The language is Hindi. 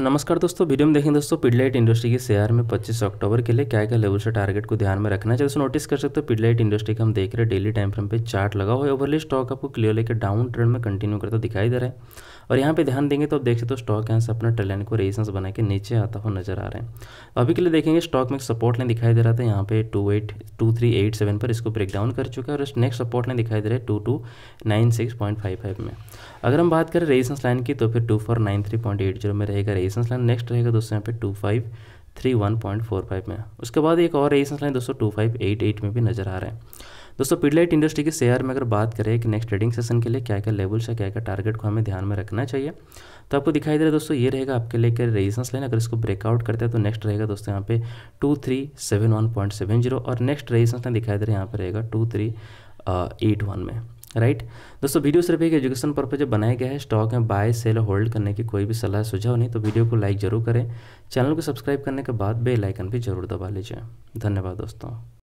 तो नमस्कार दोस्तों वीडियो में देखें दोस्तों पिडलाइट इंडस्ट्री के शेयर में 25 अक्टूबर के लिए क्या क्या लेवल से टारगेट को ध्यान में रखना है जैसे नोटिस कर सकते हो पिडलाइट इंडस्ट्री का हम देख रहे हैं डेली टाइम फ्रेम पे चार्ट लगा हुआ है ओवरली स्टॉक आपको क्लियर लेकर डाउन ट्रेंड में कंटिन्यू करता दिखाई दे रहा है और यहाँ पे ध्यान देंगे तो आप देख सकते हो स्टॉक यहाँ से अपना ट्रेलाइन को रेजिस्टेंस बना के नीचे आता हुआ नजर आ रहा है तो अभी के लिए देखेंगे स्टॉक में सपोर्ट लाइन दिखाई दे रहा था यहाँ पे two eight two three eight seven पर इसको ब्रेक डाउन कर चुका है और नेक्स्ट सपोर्ट लाइन दिखाई दे रहा है two two nine six point five five में अगर हम बात करें रेजिस्टेंस लाइन की तो फिर two four nine three point eight zero में रहेगा रेजिस्टेंस लाइन नेक्स्ट रहेगा दोस्तों यहाँ पे two five three one point four five में उसके बाद एक और रेजिस्टेंस लाइन दोस्तों टू फाइव एट एट में भी नजर आ रहे हैं दोस्तों पिडलाइट इंडस्ट्री के शेयर में अगर बात करें कि नेक्स्ट ट्रेडिंग सेशन के लिए क्या क्या लेवल्स है क्या क्या टारगेट को हमें ध्यान में रखना चाहिए तो आपको दिखाई दे रहा है दोस्तों ये रहेगा आपके लेकर रेजिस्टेंस लाइन अगर इसको ब्रेकआउट करते हैं तो नेक्स्ट रहेगा दोस्तों यहाँ पे two three seven one point seven zero और नेक्स्ट रेजिस्टेंस लाइन दिखाई दे रहा है यहाँ पर रहेगा टू थ्री एट वन में राइट दोस्तों वीडियो सिर्फ एक एजुकेशन पर्पज बनाया गया है स्टॉक में बाय सेल होल्ड करने की कोई भी सलाह सुझाव नहीं तो वीडियो को लाइक जरूर करें चैनल को सब्सक्राइब करने के बाद बेल आइकन भी जरूर दबा लीजिए धन्यवाद दोस्तों